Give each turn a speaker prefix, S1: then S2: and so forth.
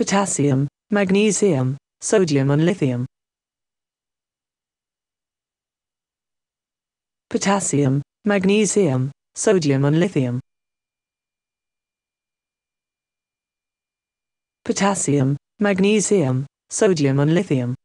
S1: potassium, magnesium, sodium and lithium. Potassium, magnesium, sodium and lithium. Potassium, magnesium, sodium and lithium.